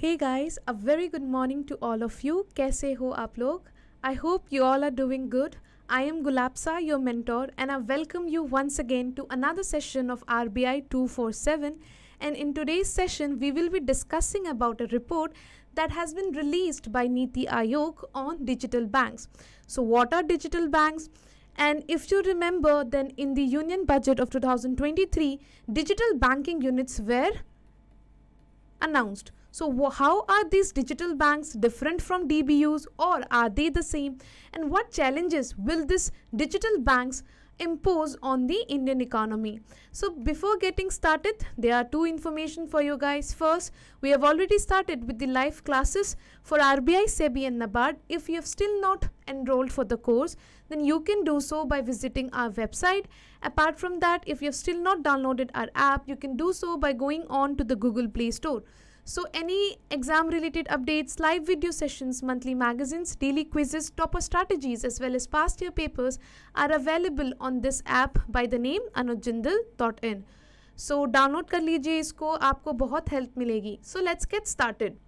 Hey guys, a very good morning to all of you. Kaise ho aap log? I hope you all are doing good. I am Gulabsa, your mentor, and I welcome you once again to another session of RBI 247. And in today's session, we will be discussing about a report that has been released by Niti Aayog on digital banks. So what are digital banks? And if you remember, then in the Union Budget of 2023, digital banking units were announced. So how are these digital banks different from DBUs or are they the same? And what challenges will these digital banks impose on the Indian economy. So before getting started, there are two information for you guys. First, we have already started with the live classes for RBI, SEBI and NABARD. If you have still not enrolled for the course, then you can do so by visiting our website. Apart from that, if you have still not downloaded our app, you can do so by going on to the Google Play Store. So any exam related updates, live video sessions, monthly magazines, daily quizzes, topper strategies as well as past year papers are available on this app by the name anujindal.in. So download कर लीजिए इसको आपको बहुत help मिलेगी. So let's get started.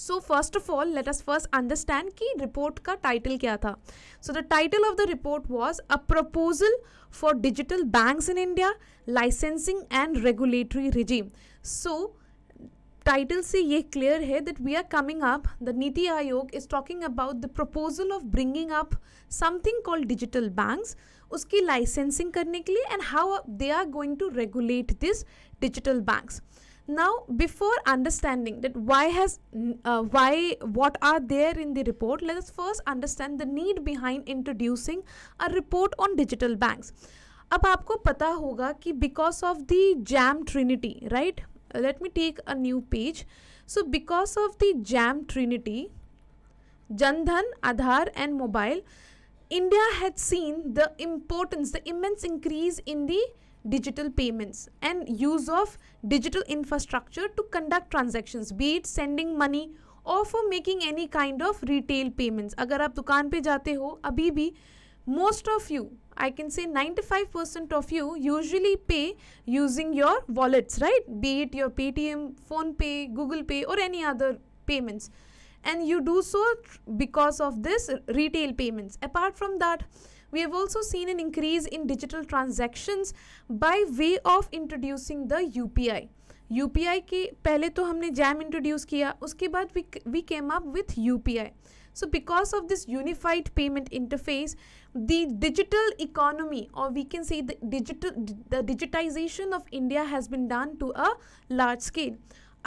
So, first of all, let us first understand कि report का title क्या था So the title of the report was a proposal for digital banks in India licensing and regulatory regime. So title से ये clear है that we are coming up the Niti Aayog is talking about the proposal of bringing up something called digital banks उसकी licensing करने के लिए and how they are going to regulate this digital banks now before understanding that why has why what are there in the report let first understand the need behind introducing a report on digital banks अब आपको पता होगा कि because of the JAM trinity right let me take a new page so because of the jam trinity jandhan aadhar and mobile india had seen the importance the immense increase in the digital payments and use of digital infrastructure to conduct transactions be it sending money or for making any kind of retail payments agar aap dukaan pe जाते ho abhi bhi most of you I can say 95% of you usually pay using your wallets, right? Be it your Paytm, pay, Google Pay or any other payments. And you do so because of this retail payments. Apart from that, we have also seen an increase in digital transactions by way of introducing the UPI. UPI के पहले तो हमने jam introduce किया उसके बाद we came up with UPI. So because of this unified payment interface, the digital economy or we can say the digital the digitization of India has been done to a large scale.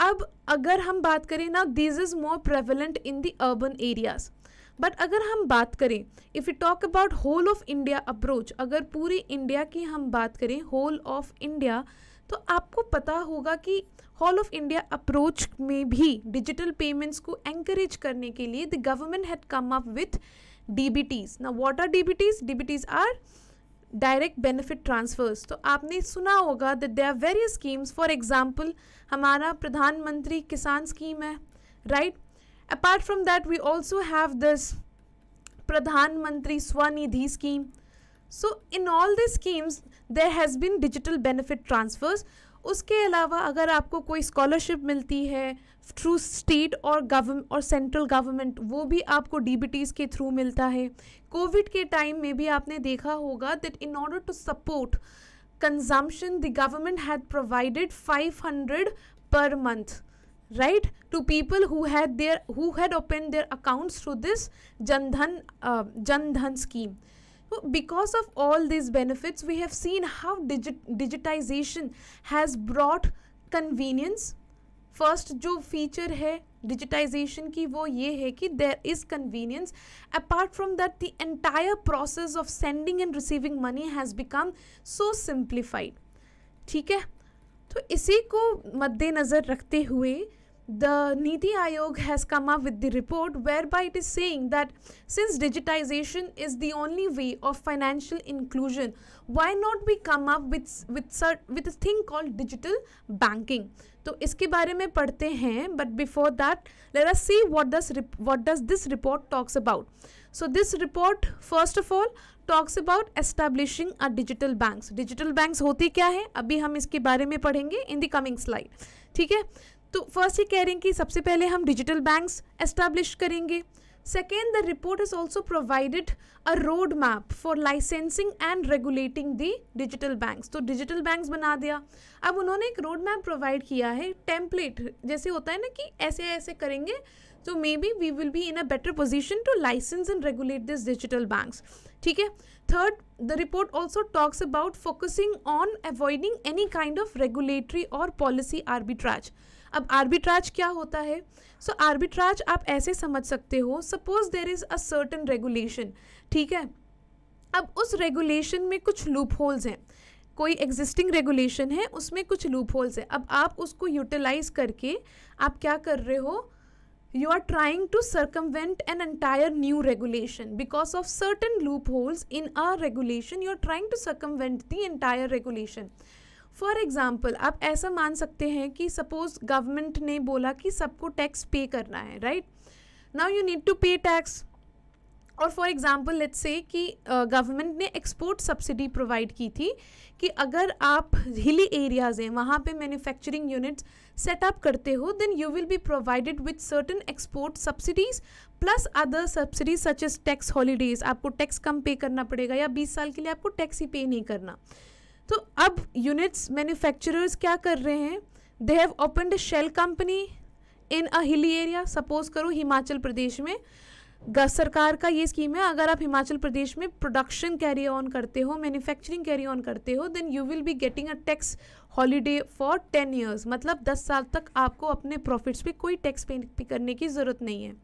ab agar hum baat kare na this is more prevalent in the urban areas but अगर हम बात करें if you talk about whole of India approach अगर पूरी India की हम बात करें होल ऑफ इंडिया तो आपको पता होगा कि हॉल ऑफ इंडिया अप्रोच में भी डिजिटल पेमेंट्स को एंकरेज करने के लिए the government had come up with D B Ts ना what are D B Ts D B Ts are direct benefit transfers तो आपने सुना होगा that they are various schemes for example हमारा प्रधानमंत्री किसान स्कीम है right apart from that we also have this Pradhanmantri Svanidhi scheme so in all this schemes there has been digital benefit transfers उसके अलावा अगर आपको कोई स्कॉलरशिप मिलती है थ्रू स्टेट और गव और सेंट्रल गवर्नमेंट वो भी आपको डी के थ्रू मिलता है कोविड के टाइम में भी आपने देखा होगा that in order to support consumption the government had provided 500 per month right to people who had their who had open their accounts through this Jandhan Jandhan scheme because of all these benefits, we have seen how digit digitization has brought convenience. First जो feature है digitization की वो ये है कि there is convenience apart from that the entire process of sending and receiving money has become so simplified ठीक है तो इसी को मद्देनज़र रखते हुए the Niti Aayog has come up with the report whereby it is saying that since digitization is the only way of financial inclusion, why not we come up with with with a thing called digital banking? to iske bare mein padhte hain but before that let us see what does what does this report talks about so this report first of all talks about establishing a digital banks digital banks होते kya hai abhi hum iske bare mein padhenge in the coming slide ठीक है तो first ये कह रहे हैं कि सबसे पहले हम डिजिटल बैंक्स एस्टैब्लिश करेंगे second the report is also provided a road map for licensing and regulating the digital banks तो डिजिटल बैंक्स बना दिया अब उन्होंने एक रोड मैप प्रोवाइड किया है टेम्पलेट जैसे होता है ना कि ऐसे ऐसे करेंगे तो maybe we will be in a better position to license and regulate this digital banks ठीक है third the report also talks about focusing on avoiding any kind of regulatory और पॉलिसी आर्बिट्राज अब arbitrage क्या होता है so so, arbitrage आप ऐसे समझ सकते हो suppose there is a certain regulation ठीक है अब उस रेगुलेशन में कुछ लूप होल्स हैं कोई एग्जिस्टिंग रेगुलेशन है उसमें कुछ लूप होल्स है अब आप उसको यूटिलाइज करके आप क्या कर रहे हो you are trying to circumvent an entire new regulation because of certain loopholes in a regulation you are trying to circumvent the entire regulation for example आप ऐसा मान सकते हैं कि सपोज़ गवर्नमेंट ने बोला कि सबको टैक्स पे करना है right now you need to pay tax और फॉर एग्ज़ाम्पल लेट्स से कि गवर्नमेंट uh, ने एक्सपोर्ट सब्सिडी प्रोवाइड की थी कि अगर आप हिली एरियाज़ हैं वहाँ पे मैन्युफैक्चरिंग यूनिट्स सेटअप करते हो then you will be provided with certain export subsidies plus other subsidies such as tax holidays आपको टैक्स कम पे करना पड़ेगा या बीस साल के लिए आपको टैक्स ही पे नहीं करना तो अब यूनिट्स मैन्युफैक्चरर्स क्या कर रहे हैं they have open a shell company in a hilly area suppose करो हिमाचल प्रदेश में सरकार का ये स्कीम है अगर आप हिमाचल प्रदेश में प्रोडक्शन कैरी ऑन करते हो मैन्युफैक्चरिंग कैरी ऑन करते हो then you will be getting a tax holiday for ten years मतलब दस साल तक आपको अपने प्रॉफिट्स पे कोई टैक्स पे करने की ज़रूरत नहीं है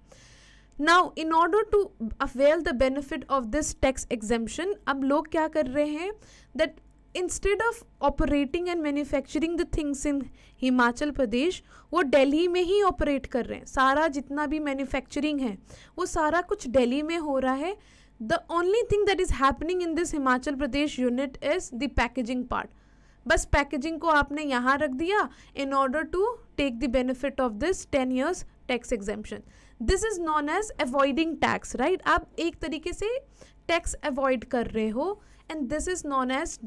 now in order to avail the benefit of this tax exemption अब लोग क्या कर रहे हैं that instead of operating and manufacturing the things in Himachal Pradesh वो दिल्ली में ही ऑपरेट कर रहे हैं सारा जितना भी मैन्युफैक्चरिंग है वो सारा कुछ दिल्ली में हो रहा है the only thing that is happening in this Himachal Pradesh unit is the packaging part बस पैकेजिंग को आपने यहाँ रख दिया in order to take the benefit of this ten years tax exemption this is known as avoiding tax right आप एक तरीके से टैक्स अवॉइड कर रहे हो and this is known as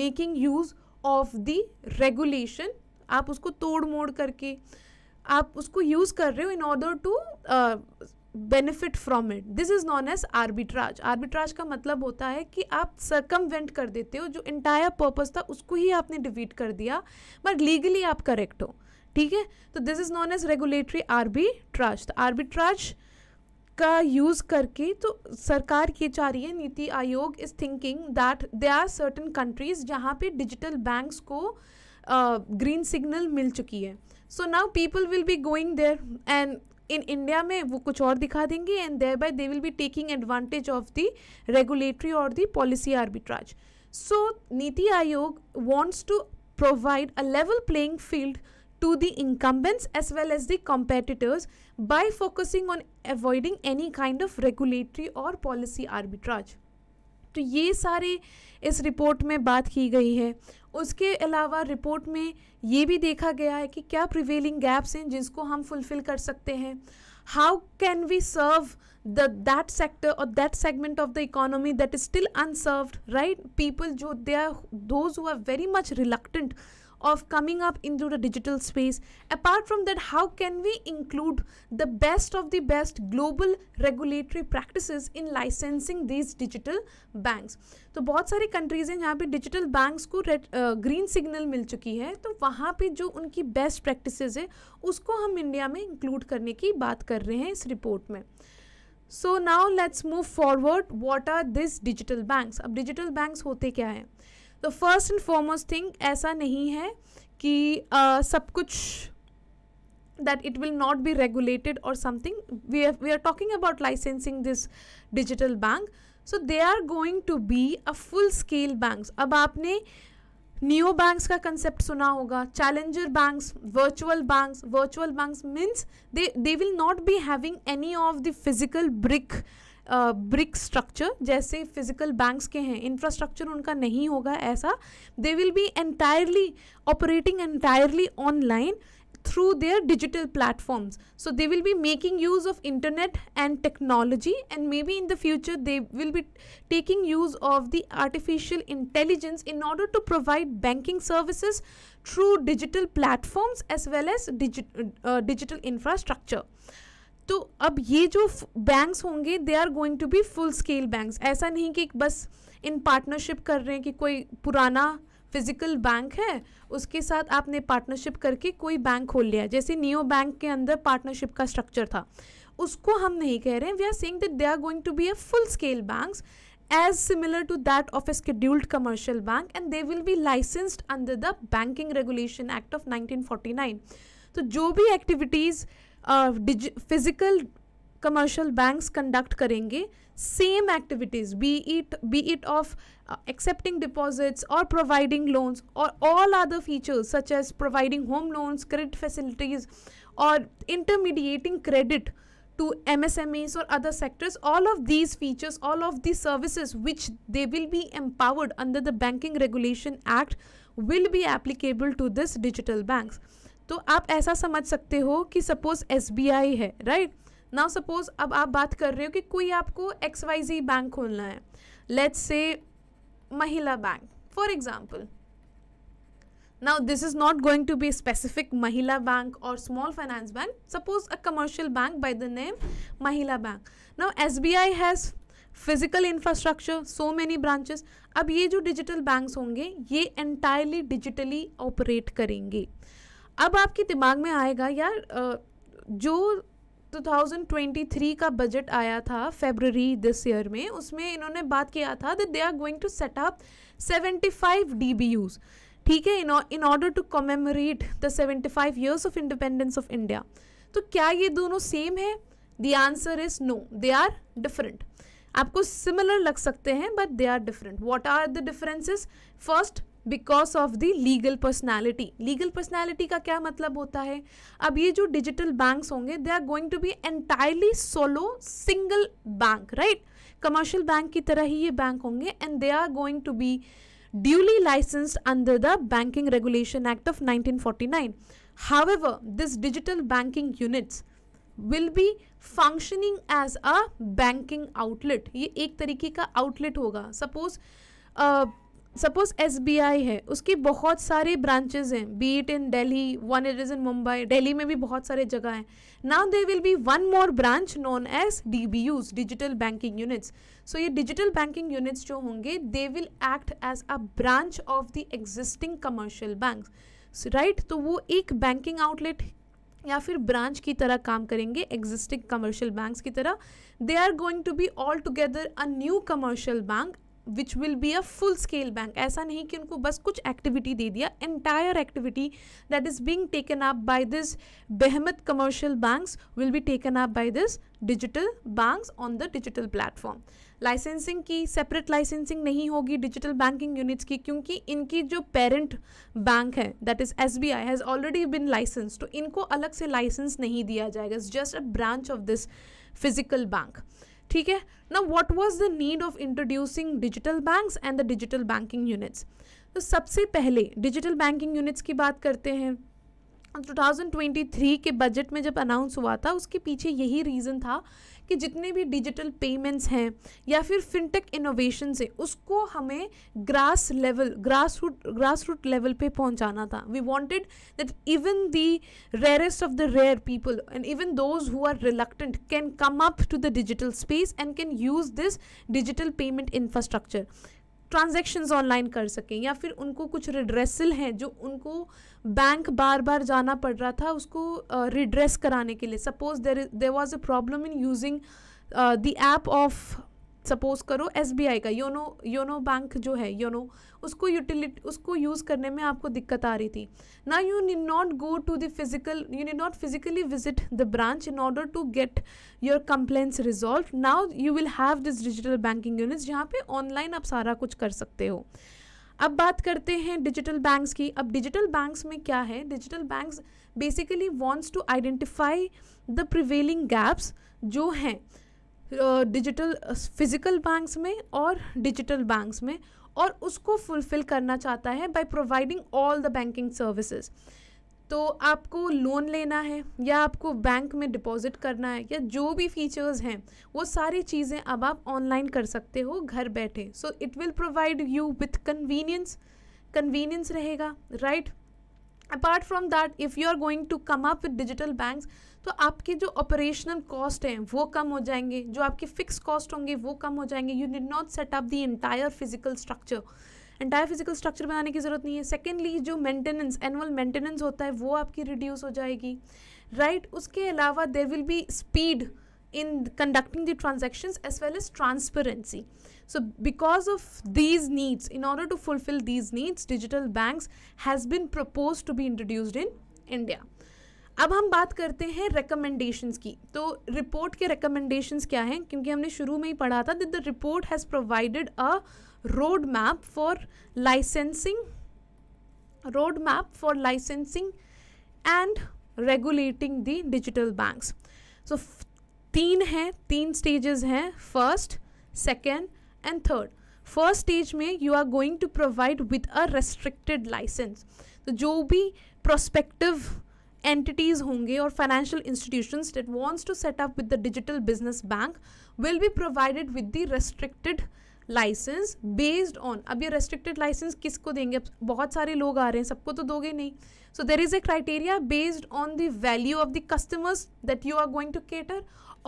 making use of the regulation आप उसको तोड़ मोड़ करके आप उसको यूज़ कर रहे हो in order to benefit from it this is known as arbitrage arbitrage का मतलब होता है कि आप सरकमवेंट कर देते हो जो इंटायर पर्पज़ था उसको ही आपने डिवीट कर दिया बट लीगली आप करेक्ट हो ठीक है तो this is known as regulatory arbitrage arbitrage का यूज़ करके तो सरकार ये चाह रही है NITI Aayog is thinking that they are certain countries जहाँ पे डिजिटल बैंक्स को ग्रीन सिग्नल मिल चुकी है so now people will be going there and in India में वो कुछ और दिखा देंगे and thereby they will be taking advantage of the regulatory और the policy arbitrage so NITI Aayog wants to provide a level playing field to the incumbents as well as the competitors by focusing on avoiding any kind of regulatory or policy arbitrage. तो ये सारे इस report में बात की गई है उसके अलावा रिपोर्ट में ये भी देखा गया है कि क्या प्रिवेलिंग गैप्स हैं जिसको हम फुलफिल कर सकते हैं how can we serve the that sector और that segment of the economy that is still unserved right people जो they are those who are very much reluctant of coming up into the digital space. Apart from that, how can we include the best of the best global regulatory practices in licensing these digital banks? तो बहुत सारी countries हैं जहाँ पे digital banks को red green signal मिल चुकी है तो वहाँ पे जो उनकी बेस्ट प्रैक्टिसेस है उसको हम इंडिया में इंक्लूड करने की बात कर रहे हैं इस रिपोर्ट में so now let's move forward what are this digital banks अब डिजिटल बैंक्स होते क्या हैं तो फर्स्ट एंड फॉरमोस्ट थिंग ऐसा नहीं है कि uh, सब कुछ that it will not be regulated और something we are we are talking about licensing this digital bank so they are going to be a full scale bank अब आपने new banks का कंसेप्ट सुना होगा challenger banks virtual banks virtual bank means they they will not be having any of the physical brick brick structure जैसे physical banks के हैं infrastructure उनका नहीं होगा ऐसा दे will be entirely operating entirely online through their digital platforms so they will be making use of internet and technology and maybe in the future they will be taking use of the artificial intelligence in order to provide banking services through digital platforms as well as digi uh, digital infrastructure तो अब ये जो banks होंगे they are going to be full scale banks ऐसा नहीं कि बस in partnership कर रहे हैं कि कोई पुराना फिजिकल बैंक है उसके साथ आपने पार्टनरशिप करके कोई बैंक खोल लिया जैसे नियो बैंक के अंदर पार्टनरशिप का स्ट्रक्चर था उसको हम नहीं कह रहे हैं we are saying that they are going to be a full scale banks as similar to that of a scheduled commercial bank and they will be licensed under the banking regulation act of 1949 तो जो भी activities physical commercial banks conduct करेंगे same activities. Be it be it of accepting deposits or providing loans or all other features such as providing home loans, credit facilities or intermediating credit to MSMEs or other sectors, all of these features, all of these services which they will be empowered under the Banking Regulation Act will be applicable to this digital banks. तो आप ऐसा समझ सकते हो कि suppose S B आई है right now suppose अब आप बात कर रहे हो कि कोई आपको एक्स वाई जी बैंक खोलना है let's say Mahila bank for example now this is not going to be specific Mahila bank और small finance bank suppose a commercial bank by the name Mahila bank now S B I has physical infrastructure so many branches अब ये जो digital bank होंगे ये entirely digitally operate करेंगे अब आपके दिमाग में आएगा यार जो 2023 का बजट आया था फेबररी दिस ईयर में उसमें इन्होंने बात किया था that they are going to set up 75 DBUs ठीक है in order to commemorate the 75 years of independence of India तो क्या ये दोनों सेम है the answer is no they are different आपको सिमिलर लग सकते हैं but they are different what are the differences first because of the legal personality legal personality का क्या मतलब होता है अब ये जो डिजिटल बैंक होंगे they are going to be entirely solo single bank right commercial bank की तरह ही ये बैंक होंगे and they are going to be duly licensed under the banking regulation act of nineteen forty nine however this digital banking units will be functioning as a banking outlet ये एक तरीके का outlet होगा suppose suppose S है उसकी बहुत सारी branches हैं be it in Delhi one it is in Mumbai Delhi में भी बहुत सारे जगह हैं now they will be one more branch known as D B Us digital banking units so ये डिजिटल बैंकिंग यूनिट्स जो होंगे they will act as a branch of the existing commercial bank right तो वो एक banking outlet या फिर branch की तरह काम करेंगे एग्जिस्टिंग कमर्शियल बैंक्स की तरह they are going to be all together a new commercial bank which will be a full scale bank ऐसा नहीं कि उनको बस कुछ एक्टिविटी दे दिया entire activity that is being taken up by this बेहमत commercial banks will be taken up by this digital banks on the digital platform licensing की सेपरेट लाइसेंसिंग नहीं होगी डिजिटल बैंकिंग यूनिट्स की क्योंकि इनकी जो पेरेंट बैंक है that is S B I has already been license तो इनको अलग से लाइसेंस नहीं दिया जाएगा is just a branch of this physical bank ठीक है ना what was the need of introducing digital banks and the digital banking units तो सबसे पहले डिजिटल बैंकिंग यूनिट्स की बात करते हैं 2023 के बजट में जब अनाउंस हुआ था उसके पीछे यही रीज़न था कि जितने भी डिजिटल पेमेंट्स हैं या फिर फिनटेक इनोवेशन से उसको हमें grass level grass root grass root level पे पहुंचाना था we wanted that even the rarest of the rare people and even those who are reluctant can come up to the digital space and can use this digital payment infrastructure transactions online कर सकें या फिर उनको कुछ redressal हैं जो उनको bank बार बार जाना पड़ रहा था उसको रिड्रेस uh, कराने के लिए suppose there there was a problem in using the app of suppose करो एस का योनो योनो बैंक जो है योनो उसको यूटिलिट उसको यूज़ करने में आपको दिक्कत आ रही थी ना you need not go to the physical you need not physically visit the branch in order to get your complaints resolve now you will have this digital banking units जहाँ पे ऑनलाइन आप सारा कुछ कर सकते हो अब बात करते हैं डिजिटल बैंक्स की अब डिजिटल बैंक्स में क्या है digital banks basically wants to identify the prevailing gaps जो हैं डिजिटल फिज़िकल बैंक्स में और डिजिटल बैंक्स में और उसको फुलफ़िल करना चाहता है by providing all the banking services तो आपको लोन लेना है या आपको बैंक में डिपॉजिट करना है या जो भी फीचर्स हैं वो सारी चीज़ें अब आप ऑनलाइन कर सकते हो घर बैठे so it will provide you with convenience convenience रहेगा right apart from that if you are going to come up with digital banks तो आपके जो ऑपरेशनल कॉस्ट हैं वो कम हो जाएंगे जो आपके फिक्स कॉस्ट होंगे वो कम हो जाएंगे you need not set up the entire physical structure entire physical structure बनाने की जरूरत नहीं है सेकेंडली जो मेंटेनेंस एनुअल मेंटेनेंस होता है वो आपकी रिड्यूस हो जाएगी राइट right? उसके अलावा there will be speed in conducting the transaction as well as transparency so because of these needs in order to fulfil these needs digital bank has been proposed to be introduced in India अब हम बात करते हैं recommendations की तो report के recommendations क्या हैं क्योंकि हमने शुरू में ही पढ़ा था that the report has provided a road map for licensing road map for licensing and regulating the digital banks so तीन हैं तीन स्टेजेस हैं first second and third first stage में you are going to provide with a restricted license तो जो भी prospective entities होंगे और financial institutions that wants to set up with the digital business bank will be provided with the restricted licence based on अब ये restricted licence किसको देंगे अब बहुत सारे लोग आ रहे हैं सबको तो दोगे नहीं so there is a criteria based on the value of the customers that you are going to cater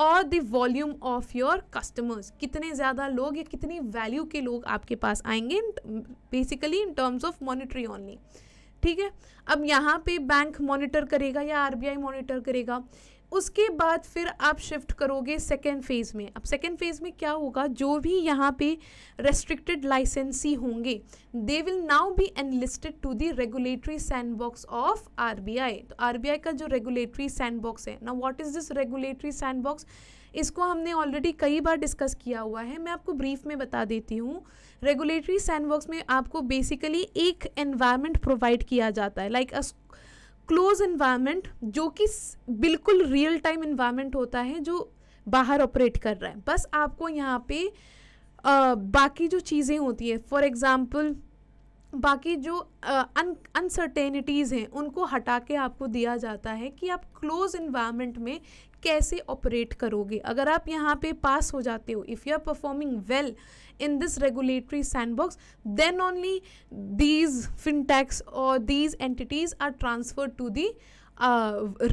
और the volume of your customers कितने ज़्यादा लोग या कितनी वैल्यू के लोग आपके पास आएंगे basically in terms of monetary only ठीक है अब यहाँ पे बैंक मॉनिटर करेगा या आरबीआई मॉनिटर करेगा उसके बाद फिर आप शिफ्ट करोगे सेकेंड फेज़ में अब सेकेंड फेज़ में क्या होगा जो भी यहाँ पे रेस्ट्रिक्टेड लाइसेंसी होंगे they will now be enlisted to the regulatory sandbox of RBI तो आरबीआई का जो रेगुलेटरी सैंड बॉक्स है ना what is this regulatory sandbox इसको हमने ऑलरेडी कई बार डिस्कस किया हुआ है मैं आपको ब्रीफ में बता देती हूँ रेगुलेटरी सैंडबॉक्स में आपको बेसिकली एक एनवायरनमेंट प्रोवाइड किया जाता है लाइक अ क्लोज इन्वायरमेंट जो कि बिल्कुल रियल टाइम इन्वायरमेंट होता है जो बाहर ऑपरेट कर रहा है बस आपको यहाँ पे आ, बाकी जो चीज़ें होती है फॉर एग्ज़ाम्पल बाकी जो अनसर्टेनिटीज़ हैं उनको हटा के आपको दिया जाता है कि आप क्लोज इन्वायरमेंट में कैसे ऑपरेट करोगे अगर आप यहाँ पे पास हो जाते हो if you are performing well in this regulatory sandbox then only these fintechs और these entities are transfer to the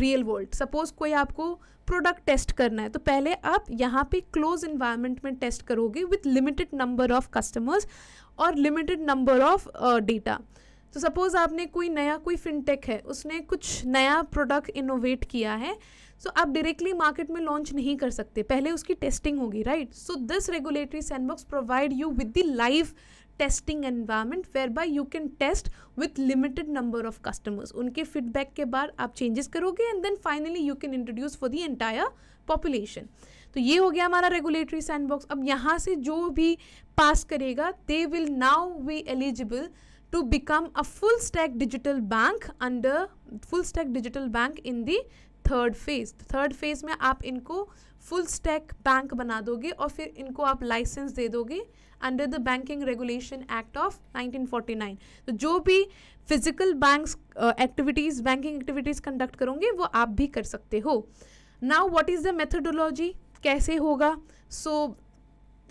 real world suppose कोई आपको प्रोडक्ट टेस्ट करना है तो पहले आप यहाँ पे क्लोज इन्वायरमेंट में टेस्ट करोगे with limited number of customers और लिमिटेड नंबर ऑफ डेटा तो सपोज़ आपने कोई नया कोई फिनटेक है उसने कुछ नया प्रोडक्ट इनोवेट किया है सो so, आप डायरेक्टली मार्केट में लॉन्च नहीं कर सकते पहले उसकी टेस्टिंग होगी right so this regulatory sandbox provide you with the live testing environment whereby you can test with limited number of customers उनके फीडबैक के बाद आप चेंजेस करोगे and then finally you can introduce for the entire population तो ये हो गया हमारा रेगुलेटरी सैंडबॉक्स अब यहाँ से जो भी पास करेगा they will now be eligible to become a full stack digital bank under full stack digital bank in the third phase third phase में आप इनको फुल स्टैक बैंक बना दोगे और फिर इनको आप लाइसेंस दे दोगे under the banking regulation act of 1949 तो जो भी physical banks activities banking activities conduct करोगे वो आप भी कर सकते हो now what is the methodology कैसे होगा सो so,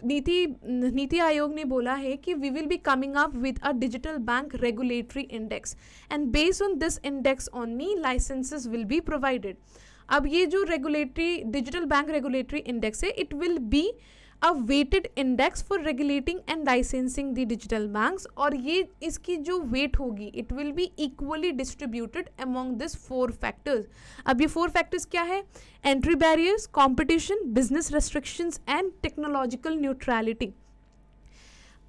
नीति नीति आयोग ने बोला है कि we will be coming up with a digital bank regulatory index and based on this index only licences will be provided अब ये जो regulatory digital bank regulatory index है it will be a weighted index for regulating and licensing the digital banks और ये इसकी जो weight होगी it will be equally distributed among this four factors अब ये फोर फैक्टर्स क्या है entry barriers competition business restrictions and technological neutrality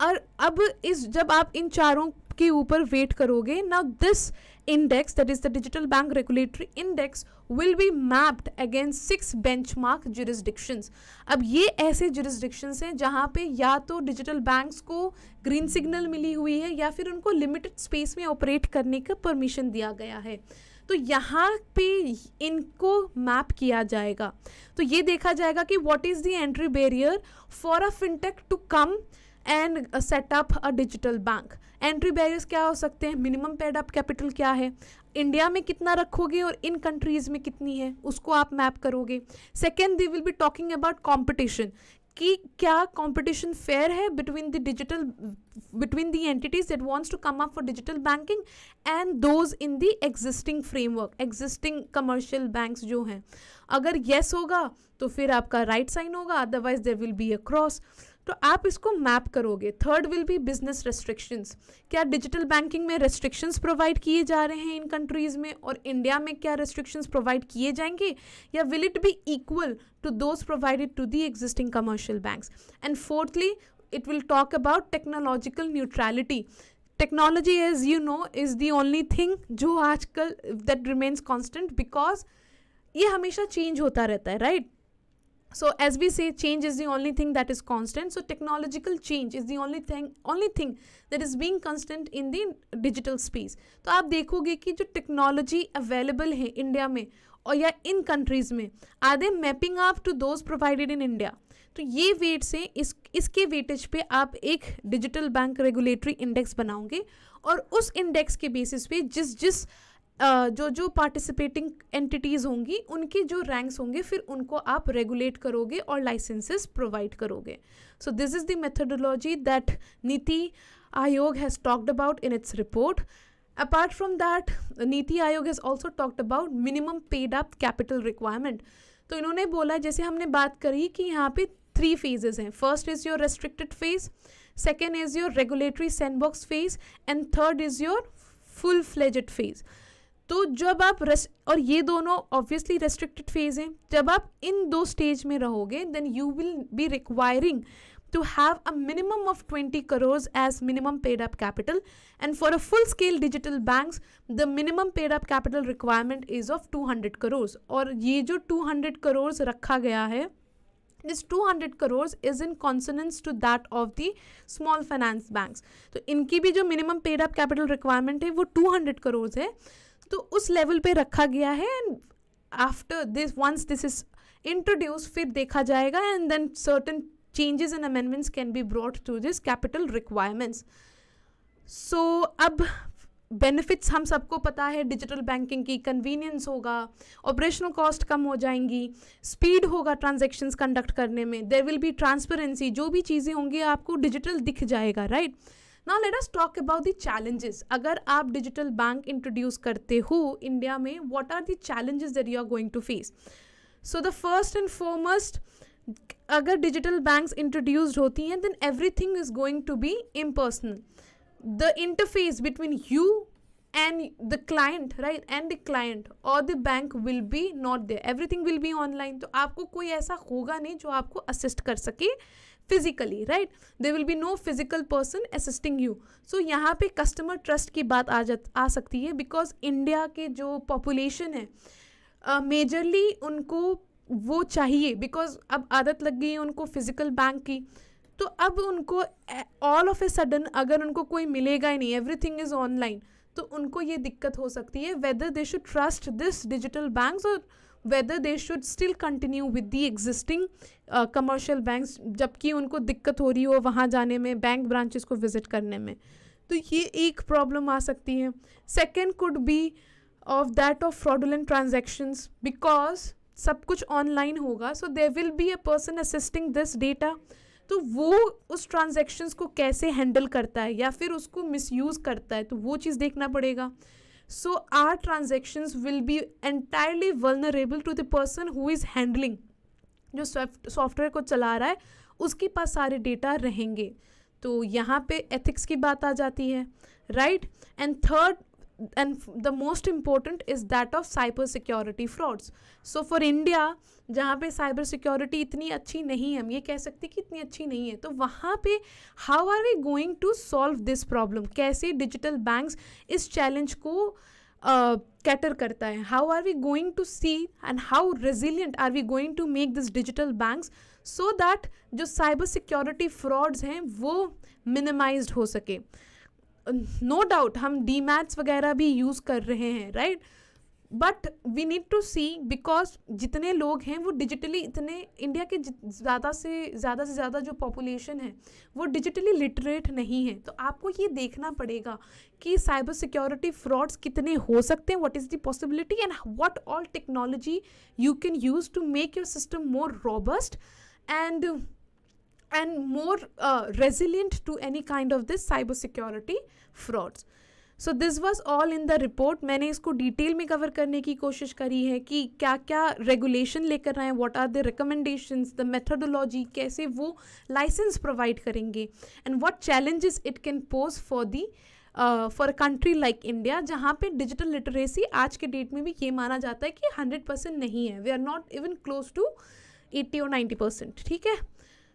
और अब इस जब आप इन चारों के ऊपर वेट करोगे ना this index, that is the Digital Bank Regulatory Index, will be mapped against six benchmark jurisdictions. ab ye aise jurisdictions hain jahan pe ya to digital banks ko green signal mili hui hai ya fir unko limited space mein operate karne ka permission diya gaya hai तो यहाँ पे इनको map किया जाएगा तो ये देखा जाएगा कि what is the entry barrier for a fintech to come and set up a digital bank entry barriers क्या हो सकते हैं मिनिमम पेड अप कैपिटल क्या है इंडिया में कितना रखोगे और इन कंट्रीज़ में कितनी है उसको आप मैप करोगे second they will be talking about competition कि क्या कंपटीशन फेयर है between the digital between the entities that wants to come up for digital banking and those in the existing framework existing commercial banks जो हैं अगर yes yes होगा तो फिर आपका राइट right साइन होगा otherwise there will be a cross तो आप इसको मैप करोगे third will be business restrictions क्या डिजिटल बैंकिंग में रेस्ट्रिक्शंस प्रोवाइड किए जा रहे हैं इन कंट्रीज़ में और इंडिया में क्या रेस्ट्रिक्शंस प्रोवाइड किए जाएंगे या will it be equal to those provided to the existing commercial banks and fourthly it will talk about technological neutrality technology as you know is the only thing जो आजकल that remains constant because ये हमेशा change होता रहता है right so as we say change is the only thing that is constant so technological change is the only thing only thing that is being constant in the digital space to aap dekhoge ki jo technology available है India में और या इन countries में are they mapping up to those provided in India तो ये wait से इस इसके वेटेज पे आप एक डिजिटल बैंक रेगुलेटरी इंडेक्स बनाओगे और उस इंडेक्स के बेसिस पे जिस जिस जो जो पार्टिसिपेटिंग एंटिटीज़ होंगी उनके जो रैंक्स होंगे फिर उनको आप रेगुलेट करोगे और लाइसेंसेस प्रोवाइड करोगे so this is the methodology that NITI Aayog has talked about in its report apart from that NITI Aayog has also talked about minimum paid up capital requirement तो इन्होंने बोला जैसे हमने बात करी कि यहाँ पे थ्री फेजेस हैं first is your restricted phase second is your regulatory sandbox phase and third is your full fledged phase तो जब आप और ये दोनों ऑब्वियसली रेस्ट्रिक्टेड फेज हैं जब आप इन दो स्टेज में रहोगे then you will be requiring to have a minimum of twenty crores as minimum paid up capital and for a full scale digital banks the minimum paid up capital requirement is of two hundred crores और ये जो two hundred crores रखा गया है this two hundred crores is in consonance to that of the small finance banks तो इनकी भी जो minimum paid up capital requirement है वो टू हंड्रेड करोर्स है तो उस लेवल पे रखा गया है and after this once this is introduce फिर देखा जाएगा and then certain changes and amendments can be brought to this capital requirements so अब बेनिफिट्स हम सबको पता है डिजिटल बैंकिंग की कन्वीनियंस होगा ऑपरेशनल कॉस्ट कम हो जाएंगी स्पीड होगा ट्रांजेक्शन्स कंडक्ट करने में देर विल बी ट्रांसपेरेंसी जो भी चीज़ें होंगी आपको डिजिटल दिख जाएगा right right? Now let us talk about the challenges अगर आप डिजिटल बैंक इंट्रोड्यूस करते हो इंडिया में what are the challenges that you are going to face so the first and foremost अगर डिजिटल बैंक्स इंट्रोड्यूस्ड होती हैं then everything is going to be impersonal the interface between you and the client right and the client or the bank will be not there everything will be online तो आपको कोई ऐसा होगा नहीं जो आपको assist कर सके physically right there will be no physical person assisting you so यहाँ पे कस्टमर ट्रस्ट की बात आ जा आ सकती है बिकॉज इंडिया के जो पॉपुलेशन है मेजरली uh, उनको वो चाहिए बिकॉज अब आदत लग गई है उनको फिजिकल बैंक की तो अब उनको ऑल ऑफ ए सडन अगर उनको कोई मिलेगा ही नहीं एवरीथिंग इज़ ऑनलाइन तो उनको ये दिक्कत हो सकती है whether they should trust this digital bank और whether they should still continue with the existing uh, commercial banks जबकि उनको दिक्कत हो रही हो वहाँ जाने में bank branches को visit करने में तो ये एक problem आ सकती है second could be of that of fraudulent transactions because सब कुछ ऑनलाइन होगा so there will be a person assisting this data तो वो उस ट्रांजेक्शन्स को कैसे हैंडल करता है या फिर उसको मिसयूज़ करता है तो वो चीज़ देखना पड़ेगा so our transactions will be entirely vulnerable to the person who is handling जो सॉफ्ट सॉफ्टवेयर को चला रहा है उसके पास सारे डेटा रहेंगे तो यहाँ पे एथिक्स की बात आ जाती है right and third and the most important is that of cyber security frauds. So for India, जहाँ पे cyber security इतनी अच्छी नहीं है हम ये कह सकते कि इतनी अच्छी नहीं है तो वहाँ पे how are we going to solve this problem? कैसे digital banks इस challenge को कैटर uh, करता है how are we going to see and how resilient are we going to make this digital banks so that जो cyber security frauds हैं वो minimised हो सके नो डाउट हम डी मैथ्स वगैरह भी यूज़ कर रहे हैं right but we need to see because जितने लोग हैं वो डिजिटली इतने इंडिया के ज़्यादा से ज़्यादा से ज़्यादा जो पॉपुलेशन है वो डिजिटली लिटरेट नहीं है तो आपको ये देखना पड़ेगा कि साइबर सिक्योरिटी फ्रॉड्स कितने हो सकते हैं what is the possibility and what all technology you can use to make your system more robust and and more uh, resilient to any kind of this cybersecurity frauds. So this was all in the report मैंने इसको detail में cover करने की कोशिश करी है कि क्या क्या रेगुलेशन लेकर आए what are the recommendations the methodology कैसे वो लाइसेंस प्रोवाइड करेंगे and what challenges it can pose for the for a country like India जहाँ पे डिजिटल लिटरेसी आज के डेट में भी ये माना जाता है कि हंड्रेड परसेंट नहीं है we are not even close to eighty और नाइन्टी परसेंट ठीक है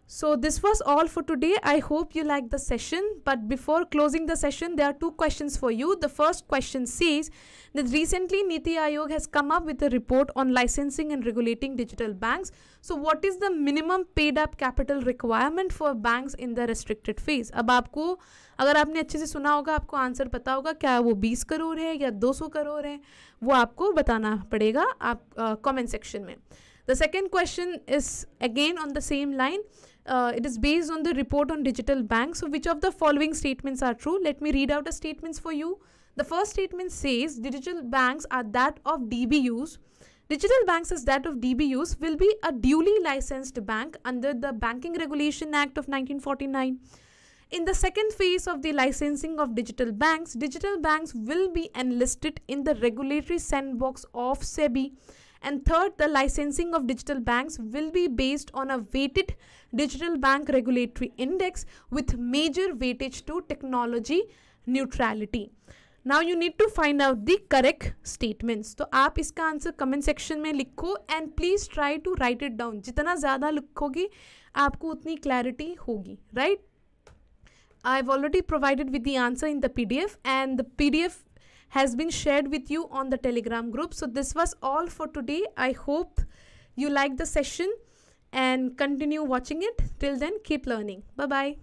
So this was all for today. I hope you liked the session. But before closing the session, there are two questions for you. The first question says that recently Niti Aayog has come up with a report on licensing and regulating digital banks. So what is the minimum paid up capital requirement for banks in the restricted phase? अब आपको अगर आपने अच्छे से सुना होगा आपको answer पता होगा क्या वो 20 करोड़ है या 200 करोड़ है वो आपको बताना पड़ेगा आप comment uh, section The second question is again on the same line uh, it is based on the report on digital banks. So which of the following statements are true? Let me read out the statements for you. The first statement says digital banks are that of DBUs. Digital banks is that of DBUs will be a duly licensed bank under the Banking Regulation Act of 1949. In the second phase of the licensing of digital banks, digital banks will be enlisted in the regulatory sandbox of SEBI and third, the licensing of digital banks will be based on a weighted digital bank regulatory index with major weightage to technology neutrality. Now you need to find out the correct statements. So you write this comment in the comment section and please try to write it down. Jitana zyada likhogi, aapko utni clarity hogi, right? I've already provided with the answer in the PDF and the PDF has been shared with you on the telegram group so this was all for today i hope you like the session and continue watching it till then keep learning bye bye